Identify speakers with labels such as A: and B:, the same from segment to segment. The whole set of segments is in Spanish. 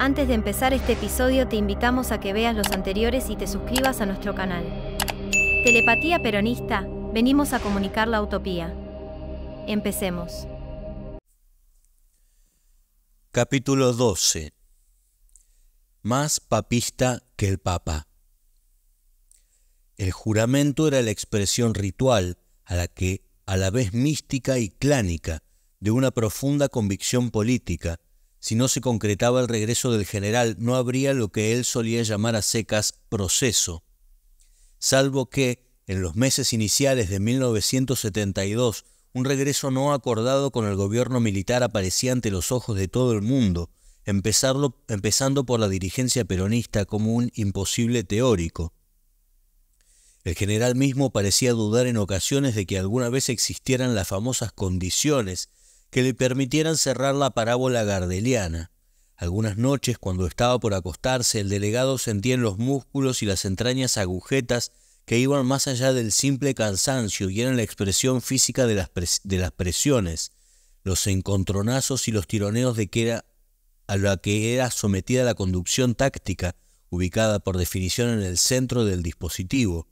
A: Antes de empezar este episodio te invitamos a que veas los anteriores y te suscribas a nuestro canal. Telepatía Peronista, venimos a comunicar la utopía. Empecemos. Capítulo 12. Más papista que el Papa. El juramento era la expresión ritual a la que, a la vez mística y clánica, de una profunda convicción política, si no se concretaba el regreso del general, no habría lo que él solía llamar a secas proceso, salvo que, en los meses iniciales de 1972, un regreso no acordado con el gobierno militar aparecía ante los ojos de todo el mundo, empezando por la dirigencia peronista como un imposible teórico. El general mismo parecía dudar en ocasiones de que alguna vez existieran las famosas condiciones que le permitieran cerrar la parábola gardeliana. Algunas noches, cuando estaba por acostarse, el delegado sentía en los músculos y las entrañas agujetas que iban más allá del simple cansancio y eran la expresión física de las, de las presiones, los encontronazos y los tironeos de que era a la que era sometida la conducción táctica, ubicada por definición en el centro del dispositivo.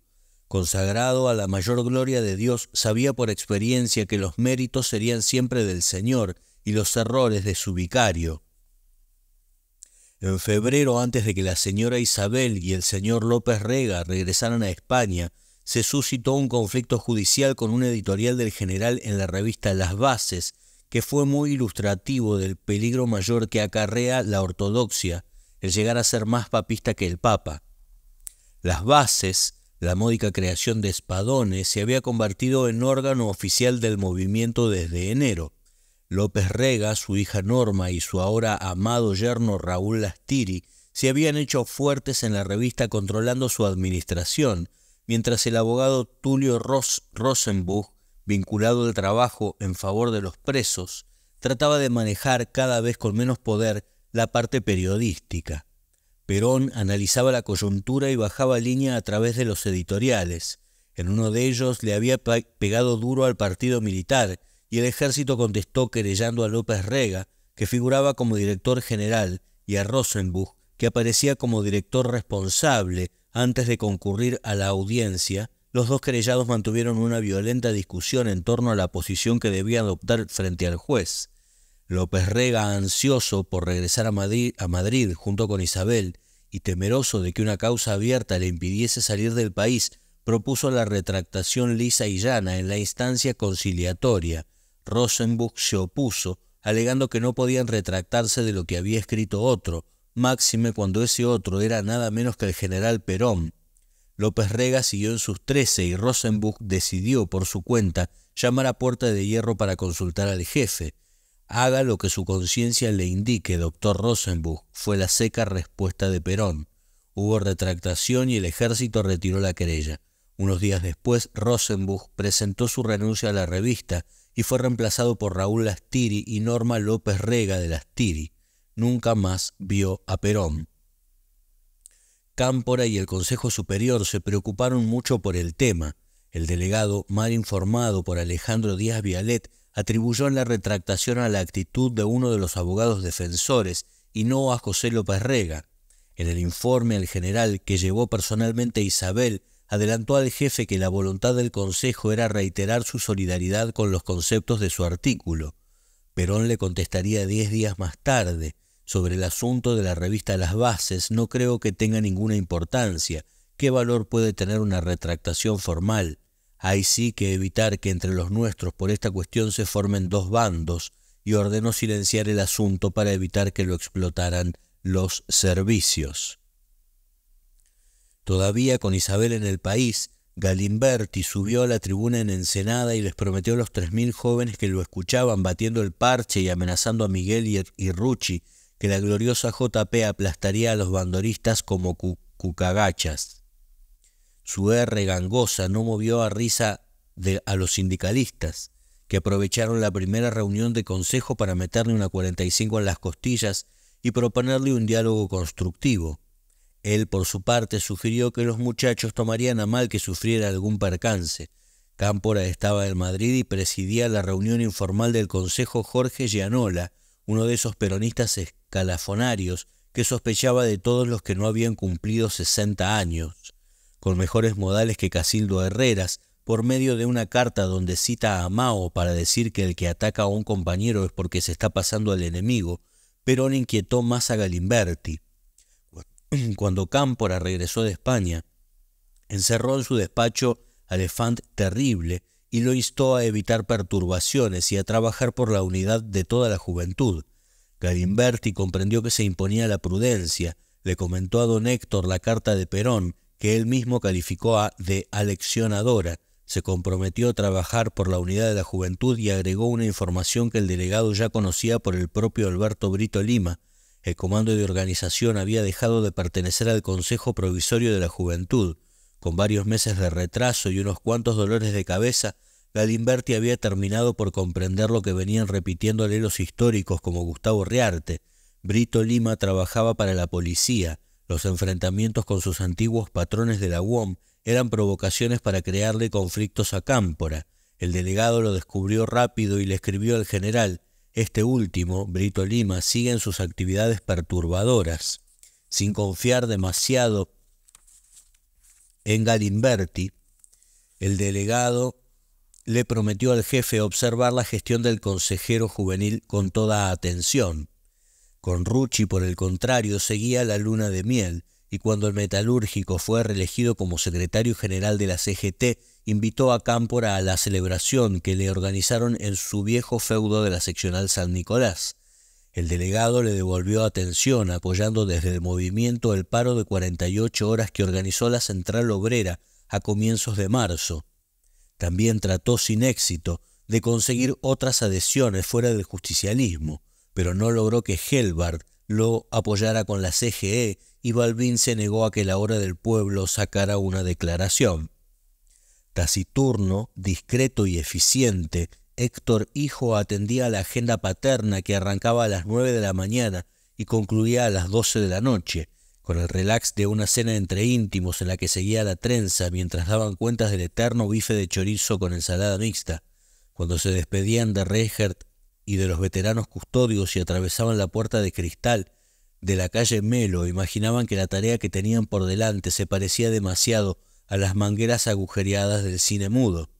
A: Consagrado a la mayor gloria de Dios, sabía por experiencia que los méritos serían siempre del Señor y los errores de su vicario. En febrero, antes de que la señora Isabel y el señor López Rega regresaran a España, se suscitó un conflicto judicial con un editorial del general en la revista Las Bases, que fue muy ilustrativo del peligro mayor que acarrea la ortodoxia, el llegar a ser más papista que el Papa. Las Bases la módica creación de Espadones se había convertido en órgano oficial del movimiento desde enero. López Rega, su hija Norma y su ahora amado yerno Raúl Lastiri se habían hecho fuertes en la revista controlando su administración, mientras el abogado Tulio Rosenbuch, vinculado al trabajo en favor de los presos, trataba de manejar cada vez con menos poder la parte periodística. Perón analizaba la coyuntura y bajaba línea a través de los editoriales. En uno de ellos le había pegado duro al partido militar y el ejército contestó querellando a López Rega, que figuraba como director general, y a Rosenbuch, que aparecía como director responsable antes de concurrir a la audiencia. Los dos querellados mantuvieron una violenta discusión en torno a la posición que debía adoptar frente al juez. López Rega, ansioso por regresar a Madrid, a Madrid junto con Isabel y temeroso de que una causa abierta le impidiese salir del país, propuso la retractación lisa y llana en la instancia conciliatoria. Rosenbuch se opuso, alegando que no podían retractarse de lo que había escrito otro, máxime cuando ese otro era nada menos que el general Perón. López Rega siguió en sus trece y Rosenbuch decidió por su cuenta llamar a Puerta de Hierro para consultar al jefe. Haga lo que su conciencia le indique, doctor Rosenbuch, fue la seca respuesta de Perón. Hubo retractación y el ejército retiró la querella. Unos días después, Rosenbuch presentó su renuncia a la revista y fue reemplazado por Raúl Lastiri y Norma López Rega de Lastiri. Nunca más vio a Perón. Cámpora y el Consejo Superior se preocuparon mucho por el tema. El delegado, mal informado por Alejandro Díaz Vialet, atribuyó la retractación a la actitud de uno de los abogados defensores y no a José López Rega. En el informe al general que llevó personalmente Isabel, adelantó al jefe que la voluntad del Consejo era reiterar su solidaridad con los conceptos de su artículo. Perón le contestaría diez días más tarde. Sobre el asunto de la revista Las Bases no creo que tenga ninguna importancia. ¿Qué valor puede tener una retractación formal? Hay sí que evitar que entre los nuestros por esta cuestión se formen dos bandos, y ordenó silenciar el asunto para evitar que lo explotaran los servicios. Todavía con Isabel en el país, Galimberti subió a la tribuna en Ensenada y les prometió a los 3.000 jóvenes que lo escuchaban batiendo el parche y amenazando a Miguel y, Rucci que la gloriosa JP aplastaría a los bandoristas como cucagachas. Su R gangosa no movió a risa de, a los sindicalistas, que aprovecharon la primera reunión de consejo para meterle una 45 en las costillas y proponerle un diálogo constructivo. Él, por su parte, sugirió que los muchachos tomarían a mal que sufriera algún percance. Cámpora estaba en Madrid y presidía la reunión informal del Consejo Jorge Gianola, uno de esos peronistas escalafonarios que sospechaba de todos los que no habían cumplido 60 años con mejores modales que Casildo Herreras, por medio de una carta donde cita a Mao para decir que el que ataca a un compañero es porque se está pasando al enemigo, Perón inquietó más a Galimberti. Cuando Cámpora regresó de España, encerró en su despacho a elefante terrible y lo instó a evitar perturbaciones y a trabajar por la unidad de toda la juventud. Galimberti comprendió que se imponía la prudencia, le comentó a don Héctor la carta de Perón que él mismo calificó a de aleccionadora. Se comprometió a trabajar por la unidad de la juventud y agregó una información que el delegado ya conocía por el propio Alberto Brito Lima. El comando de organización había dejado de pertenecer al Consejo Provisorio de la Juventud. Con varios meses de retraso y unos cuantos dolores de cabeza, Galimberti había terminado por comprender lo que venían repitiéndole los históricos como Gustavo Riarte. Brito Lima trabajaba para la policía. Los enfrentamientos con sus antiguos patrones de la UOM eran provocaciones para crearle conflictos a Cámpora. El delegado lo descubrió rápido y le escribió al general. Este último, Brito Lima, sigue en sus actividades perturbadoras. Sin confiar demasiado en Galimberti, el delegado le prometió al jefe observar la gestión del consejero juvenil con toda atención. Con Rucci, por el contrario, seguía la luna de miel, y cuando el metalúrgico fue reelegido como secretario general de la CGT, invitó a Cámpora a la celebración que le organizaron en su viejo feudo de la seccional San Nicolás. El delegado le devolvió atención, apoyando desde el movimiento el paro de 48 horas que organizó la Central Obrera a comienzos de marzo. También trató sin éxito de conseguir otras adhesiones fuera del justicialismo pero no logró que Helbard lo apoyara con la CGE y Balvin se negó a que la hora del pueblo sacara una declaración. Taciturno, discreto y eficiente, Héctor Hijo atendía a la agenda paterna que arrancaba a las 9 de la mañana y concluía a las 12 de la noche, con el relax de una cena entre íntimos en la que seguía la trenza mientras daban cuentas del eterno bife de chorizo con ensalada mixta. Cuando se despedían de Rehert, y de los veteranos custodios y atravesaban la puerta de cristal de la calle Melo, imaginaban que la tarea que tenían por delante se parecía demasiado a las mangueras agujereadas del cine mudo.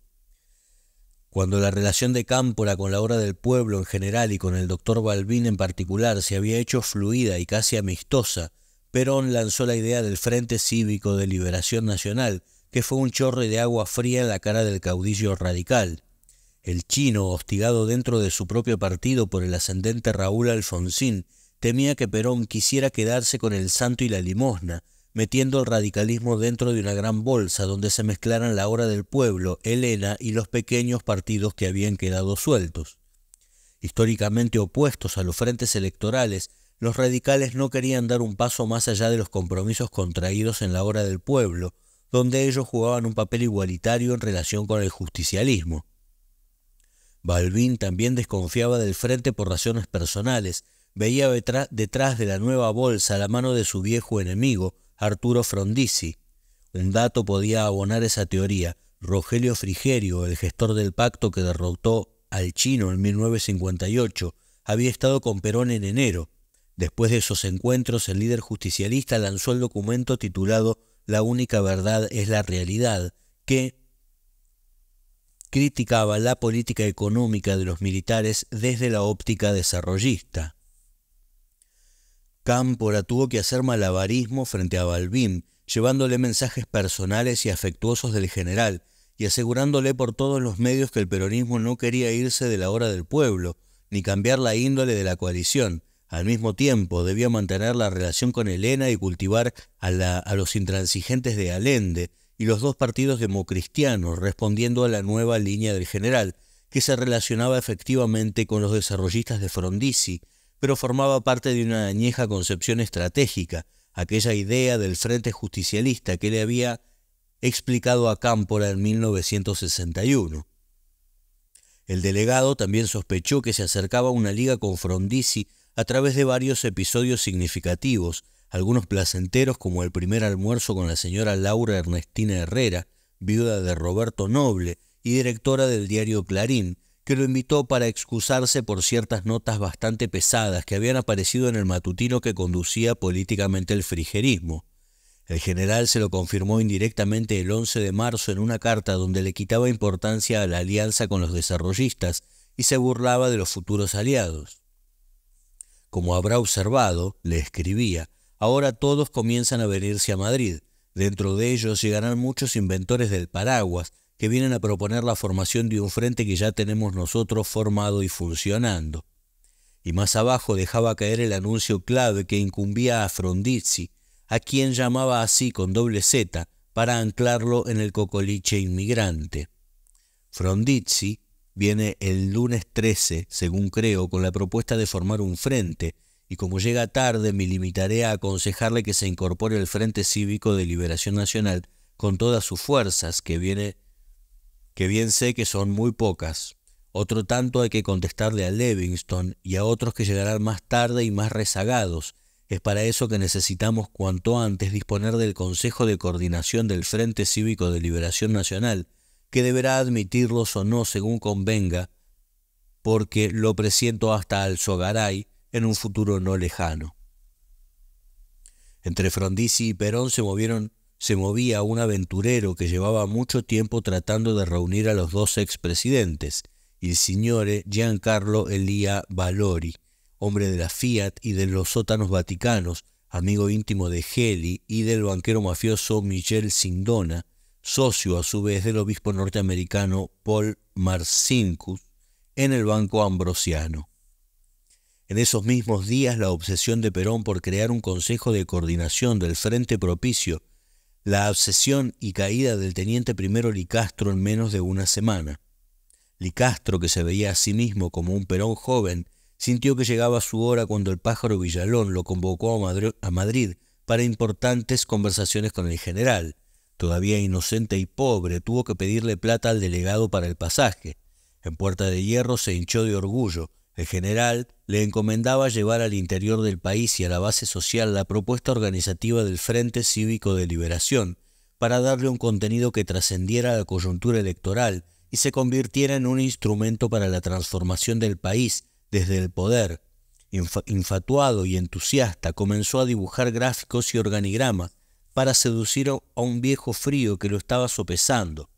A: Cuando la relación de Cámpora con la obra del pueblo en general y con el doctor Balbín en particular se había hecho fluida y casi amistosa, Perón lanzó la idea del Frente Cívico de Liberación Nacional, que fue un chorre de agua fría en la cara del caudillo radical. El chino, hostigado dentro de su propio partido por el ascendente Raúl Alfonsín, temía que Perón quisiera quedarse con el santo y la limosna, metiendo el radicalismo dentro de una gran bolsa donde se mezclaran la hora del pueblo, Elena y los pequeños partidos que habían quedado sueltos. Históricamente opuestos a los frentes electorales, los radicales no querían dar un paso más allá de los compromisos contraídos en la hora del pueblo, donde ellos jugaban un papel igualitario en relación con el justicialismo. Balvin también desconfiaba del frente por razones personales. Veía detrás de la nueva bolsa la mano de su viejo enemigo, Arturo Frondizi. Un dato podía abonar esa teoría. Rogelio Frigerio, el gestor del pacto que derrotó al chino en 1958, había estado con Perón en enero. Después de esos encuentros, el líder justicialista lanzó el documento titulado La única verdad es la realidad, que, criticaba la política económica de los militares desde la óptica desarrollista. Cámpora tuvo que hacer malabarismo frente a Balbín, llevándole mensajes personales y afectuosos del general, y asegurándole por todos los medios que el peronismo no quería irse de la hora del pueblo, ni cambiar la índole de la coalición. Al mismo tiempo, debía mantener la relación con Elena y cultivar a, los intransigentes de Allende, y los dos partidos democristianos, respondiendo a la nueva línea del general, que se relacionaba efectivamente con los desarrollistas de Frondizi, pero formaba parte de una añeja concepción estratégica, aquella idea del Frente Justicialista que le había explicado a Cámpora en 1961. El delegado también sospechó que se acercaba una liga con Frondizi a través de varios episodios significativos, algunos placenteros como el primer almuerzo con la señora Laura Ernestina Herrera, viuda de Roberto Noble y directora del diario Clarín, que lo invitó para excusarse por ciertas notas bastante pesadas que habían aparecido en el matutino que conducía políticamente el frigerismo. El general se lo confirmó indirectamente el 11 de marzo en una carta donde le quitaba importancia a la alianza con los desarrollistas y se burlaba de los futuros aliados. Como habrá observado, le escribía, Ahora todos comienzan a venirse a Madrid. Dentro de ellos llegarán muchos inventores del paraguas que vienen a proponer la formación de un frente que ya tenemos nosotros formado y funcionando. Y más abajo dejaba caer el anuncio clave que incumbía a Frondizi, a quien llamaba así con doble Z para anclarlo en el cocoliche inmigrante. Frondizi viene el lunes 13, según creo, con la propuesta de formar un frente y como llega tarde me limitaré a aconsejarle que se incorpore al Frente Cívico de Liberación Nacional con todas sus fuerzas, que, viene, que bien sé que son muy pocas. Otro tanto hay que contestarle a Levingston y a otros que llegarán más tarde y más rezagados. Es para eso que necesitamos cuanto antes disponer del Consejo de Coordinación del Frente Cívico de Liberación Nacional, que deberá admitirlos o no según convenga, porque lo presiento hasta al Sogaray, en un futuro no lejano. Entre Frondizi y Perón se movieron se movía un aventurero que llevaba mucho tiempo tratando de reunir a los dos expresidentes, el signore Giancarlo Elia Valori, hombre de la Fiat y de los sótanos vaticanos, amigo íntimo de Geli y del banquero mafioso Michel Sindona, socio a su vez del obispo norteamericano Paul Marcinkus en el Banco Ambrosiano. En esos mismos días, la obsesión de Perón por crear un Consejo de Coordinación del Frente Propicio, la obsesión y caída del teniente primero Licastro en menos de una semana. Licastro, que se veía a sí mismo como un Perón joven, sintió que llegaba su hora cuando el pájaro Villalón lo convocó a, a Madrid para importantes conversaciones con el general. Todavía inocente y pobre, tuvo que pedirle plata al delegado para el pasaje. En Puerta de Hierro se hinchó de orgullo. El general le encomendaba llevar al interior del país y a la base social la propuesta organizativa del Frente Cívico de Liberación, para darle un contenido que trascendiera la coyuntura electoral y se convirtiera en un instrumento para la transformación del país desde el poder. infatuado y entusiasta, comenzó a dibujar gráficos y organigramas para seducir a un viejo frío que lo estaba sopesando.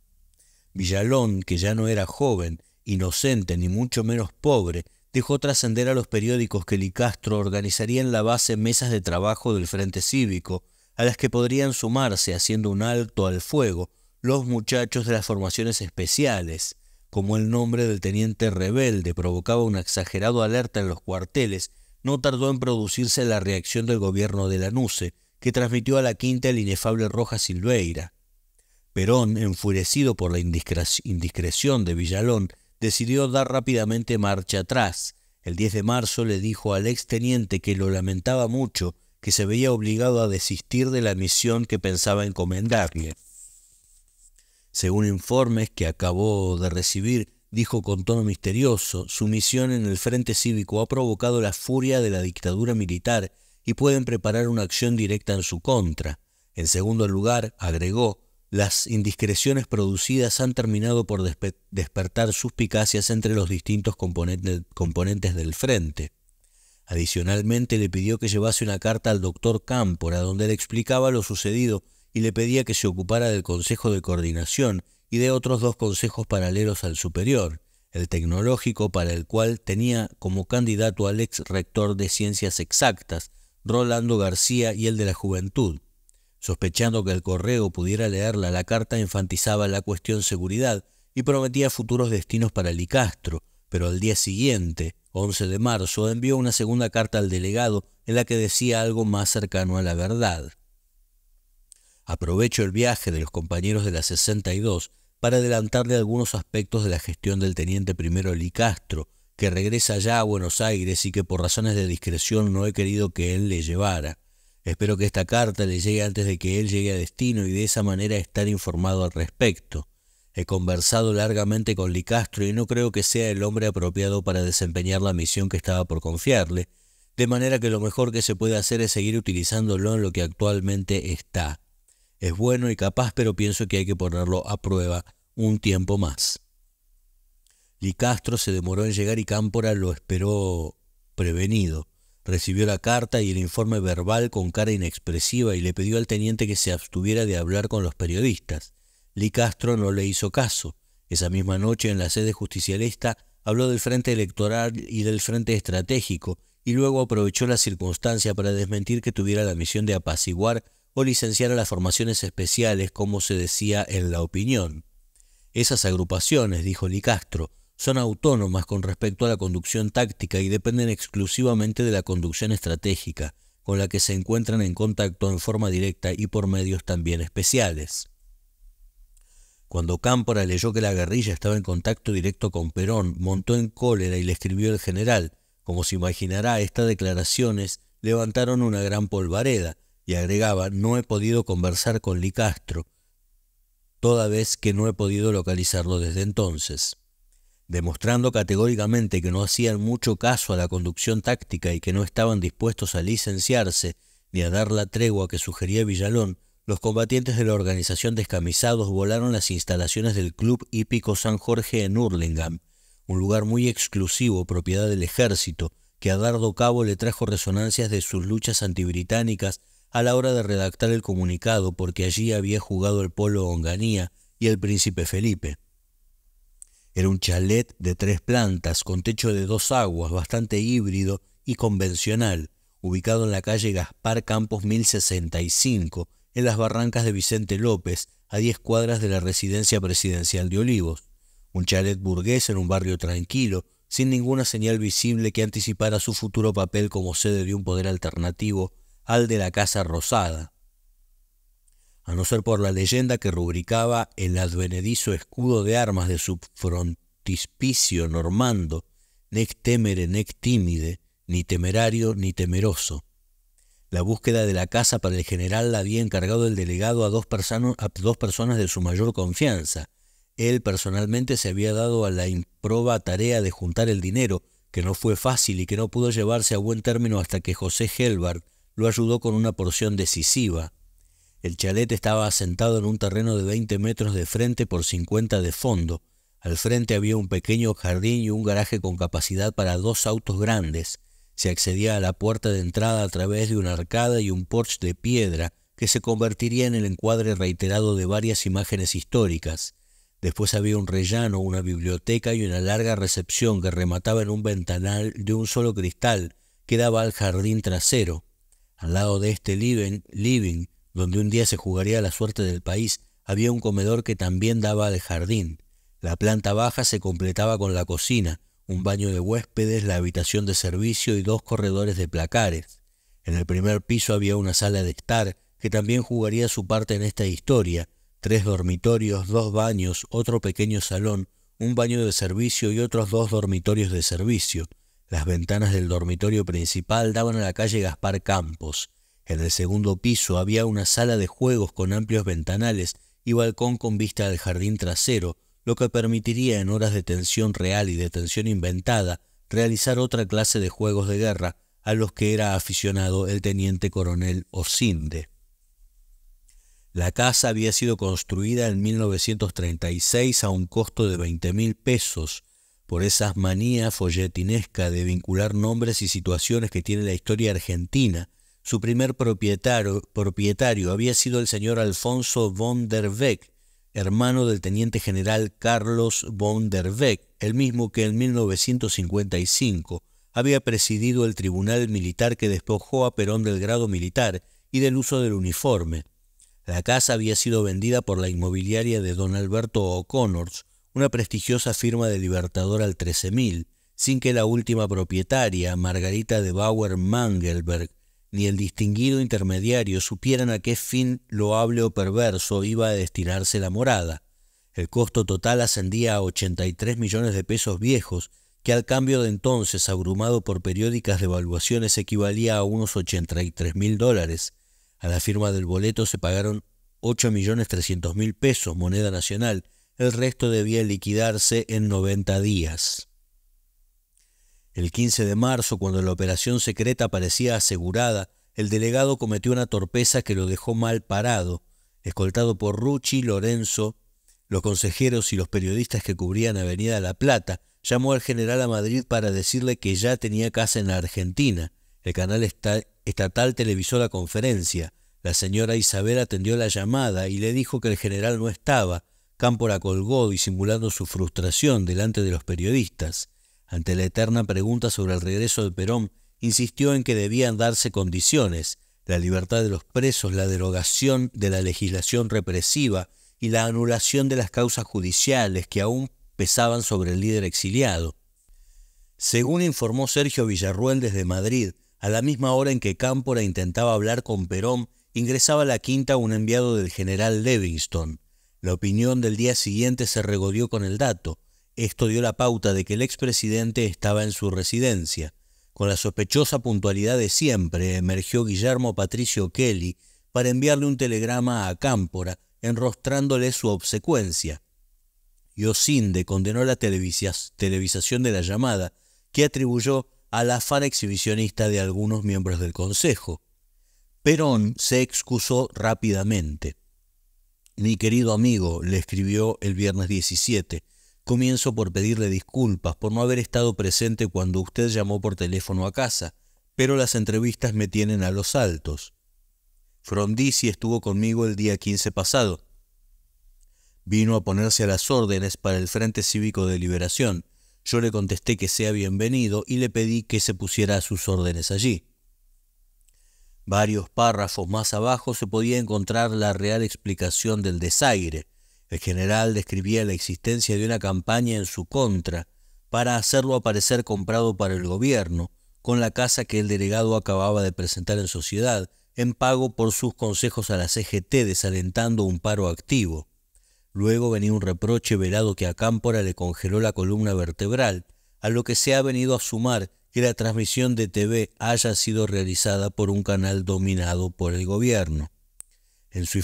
A: Villalón, que ya no era joven, inocente, ni mucho menos pobre, dejó trascender a los periódicos que Licastro organizaría en la base mesas de trabajo del Frente Cívico, a las que podrían sumarse, haciendo un alto al fuego, los muchachos de las formaciones especiales. Como el nombre del teniente rebelde provocaba una exagerado alerta en los cuarteles, no tardó en producirse la reacción del gobierno de Lanuse, que transmitió a la quinta el inefable Roja Silveira. Perón, enfurecido por la indiscreción de Villalón, decidió dar rápidamente marcha atrás. El 10 de marzo le dijo al exteniente que lo lamentaba mucho, que se veía obligado a desistir de la misión que pensaba encomendarle. Según informes que acabó de recibir, dijo con tono misterioso, su misión en el Frente Cívico ha provocado la furia de la dictadura militar y pueden preparar una acción directa en su contra. En segundo lugar, agregó, las indiscreciones producidas han terminado por despertar suspicacias entre los distintos componentes del frente. Adicionalmente le pidió que llevase una carta al doctor Cámpora donde le explicaba lo sucedido y le pedía que se ocupara del Consejo de Coordinación y de otros dos consejos paralelos al superior, el tecnológico para el cual tenía como candidato al ex rector de Ciencias Exactas, Rolando García, y el de la Juventud. Sospechando que el correo pudiera leerla, la carta enfatizaba la cuestión seguridad y prometía futuros destinos para Licastro, pero al día siguiente, 11 de marzo, envió una segunda carta al delegado en la que decía algo más cercano a la verdad. Aprovecho el viaje de los compañeros de la 62 para adelantarle algunos aspectos de la gestión del teniente primero Licastro, que regresa ya a Buenos Aires y que por razones de discreción no he querido que él le llevara. Espero que esta carta le llegue antes de que él llegue a destino y de esa manera estar informado al respecto. He conversado largamente con Licastro y no creo que sea el hombre apropiado para desempeñar la misión que estaba por confiarle, de manera que lo mejor que se puede hacer es seguir utilizándolo en lo que actualmente está. Es bueno y capaz, pero pienso que hay que ponerlo a prueba un tiempo más. Licastro se demoró en llegar y Cámpora lo esperó prevenido. Recibió la carta y el informe verbal con cara inexpresiva y le pidió al teniente que se abstuviera de hablar con los periodistas. Licastro Castro no le hizo caso. Esa misma noche en la sede justicialista habló del frente electoral y del frente estratégico y luego aprovechó la circunstancia para desmentir que tuviera la misión de apaciguar o licenciar a las formaciones especiales, como se decía en la opinión. Esas agrupaciones, dijo Licastro. Castro, son autónomas con respecto a la conducción táctica y dependen exclusivamente de la conducción estratégica, con la que se encuentran en contacto en forma directa y por medios también especiales. Cuando Cámpora leyó que la guerrilla estaba en contacto directo con Perón, montó en cólera y le escribió el general. Como se imaginará, estas declaraciones levantaron una gran polvareda, y agregaba, no he podido conversar con Licastro, toda vez que no he podido localizarlo desde entonces demostrando categóricamente que no hacían mucho caso a la conducción táctica y que no estaban dispuestos a licenciarse ni a dar la tregua que sugería Villalón, los combatientes de la organización descamisados volaron las instalaciones del Club Hípico San Jorge en Urlingam, un lugar muy exclusivo propiedad del ejército, que a Dardo Cabo le trajo resonancias de sus luchas antibritánicas a la hora de redactar el comunicado porque allí había jugado el polo Onganía y el príncipe Felipe. Era un chalet de tres plantas, con techo de dos aguas, bastante híbrido y convencional, ubicado en la calle Gaspar Campos 1065, en las barrancas de Vicente López, a 10 cuadras de la residencia presidencial de Olivos. Un chalet burgués en un barrio tranquilo, sin ninguna señal visible que anticipara su futuro papel como sede de un poder alternativo al de la Casa Rosada a no ser por la leyenda que rubricaba el advenedizo escudo de armas de su frontispicio normando, nec temere, nec tímide, ni temerario, ni temeroso. La búsqueda de la casa para el general la había encargado el delegado a dos, personas de su mayor confianza. Él personalmente se había dado a la improba tarea de juntar el dinero, que no fue fácil y que no pudo llevarse a buen término hasta que José Helbard lo ayudó con una porción decisiva. El chalet estaba asentado en un terreno de 20 metros de frente por 50 de fondo. Al frente había un pequeño jardín y un garaje con capacidad para dos autos grandes. Se accedía a la puerta de entrada a través de una arcada y un porche de piedra que se convertiría en el encuadre reiterado de varias imágenes históricas. Después había un rellano, una biblioteca y una larga recepción que remataba en un ventanal de un solo cristal que daba al jardín trasero. Al lado de este living, living donde un día se jugaría la suerte del país, había un comedor que también daba al jardín. La planta baja se completaba con la cocina, un baño de huéspedes, la habitación de servicio y dos corredores de placares. En el primer piso había una sala de estar, que también jugaría su parte en esta historia, tres dormitorios, dos baños, otro pequeño salón, un baño de servicio y otros dos dormitorios de servicio. Las ventanas del dormitorio principal daban a la calle Gaspar Campos. En el segundo piso había una sala de juegos con amplios ventanales y balcón con vista al jardín trasero, lo que permitiría en horas de tensión real y de tensión inventada realizar otra clase de juegos de guerra a los que era aficionado el teniente coronel Osinde. La casa había sido construida en 1936 a un costo de 20 mil pesos, por esa manía folletinesca de vincular nombres y situaciones que tiene la historia argentina, su primer propietario, había sido el señor Alfonso von der Beck, hermano del teniente general Carlos von der Beck, el mismo que en 1955 había presidido el tribunal militar que despojó a Perón del grado militar y del uso del uniforme. La casa había sido vendida por la inmobiliaria de don Alberto O'Connors, una prestigiosa firma de Libertador al 13.000, sin que la última propietaria, Margarita de Bauer Mangelberg, ni el distinguido intermediario supieran a qué fin loable o perverso iba a destinarse la morada. El costo total ascendía a 83 millones de pesos viejos, que al cambio de entonces, abrumado por periódicas devaluaciones, equivalía a unos 83 mil dólares. A la firma del boleto se pagaron 8 millones 300 mil pesos, moneda nacional. El resto debía liquidarse en 90 días. El 15 de marzo, cuando la operación secreta parecía asegurada, el delegado cometió una torpeza que lo dejó mal parado, escoltado por Rucci, Lorenzo, los consejeros y los periodistas que cubrían Avenida La Plata, llamó al general a Madrid para decirle que ya tenía casa en la Argentina. El canal estatal televisó la conferencia. La señora Isabel atendió la llamada y le dijo que el general no estaba. la colgó disimulando su frustración delante de los periodistas. Ante la eterna pregunta sobre el regreso de Perón, insistió en que debían darse condiciones, la libertad de los presos, la derogación de la legislación represiva y la anulación de las causas judiciales que aún pesaban sobre el líder exiliado. Según informó Sergio Villarruel desde Madrid, a la misma hora en que Cámpora intentaba hablar con Perón, ingresaba a la quinta un enviado del general Levingston. La opinión del día siguiente se regodió con el dato. Esto dio la pauta de que el expresidente estaba en su residencia. Con la sospechosa puntualidad de siempre, emergió Guillermo Patricio Kelly para enviarle un telegrama a Cámpora, enrostrándole su obsecuencia. Yosinde condenó la televisación de la llamada, que atribuyó al afán exhibicionista de algunos miembros del Consejo. Perón se excusó rápidamente. Mi querido amigo, le escribió el viernes 17, Comienzo por pedirle disculpas por no haber estado presente cuando usted llamó por teléfono a casa, pero las entrevistas me tienen a los altos. Frondizi estuvo conmigo el día 15 pasado. Vino a ponerse a las órdenes para el Frente Cívico de Liberación. Yo le contesté que sea bienvenido y le pedí que se pusiera a sus órdenes allí. Varios párrafos más abajo se podía encontrar la real explicación del desaire el general describía la existencia de una campaña en su contra para hacerlo aparecer comprado para el gobierno, con la casa que el delegado acababa de presentar en sociedad, en pago por sus consejos a la CGT desalentando un paro activo. Luego venía un reproche velado que a Cámpora le congeló la columna vertebral, a lo que se ha venido a sumar que la transmisión de TV haya sido realizada por un canal dominado por el gobierno. En su,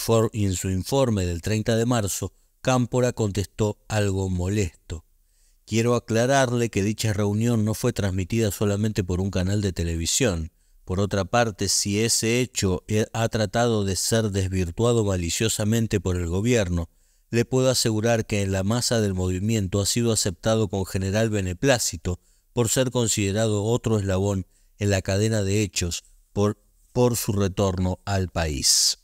A: informe del 30 de marzo, Cámpora contestó algo molesto. Quiero aclararle que dicha reunión no fue transmitida solamente por un canal de televisión. Por otra parte, si ese hecho ha tratado de ser desvirtuado maliciosamente por el gobierno, le puedo asegurar que en la masa del movimiento ha sido aceptado con general beneplácito por ser considerado otro eslabón en la cadena de hechos por su retorno al país.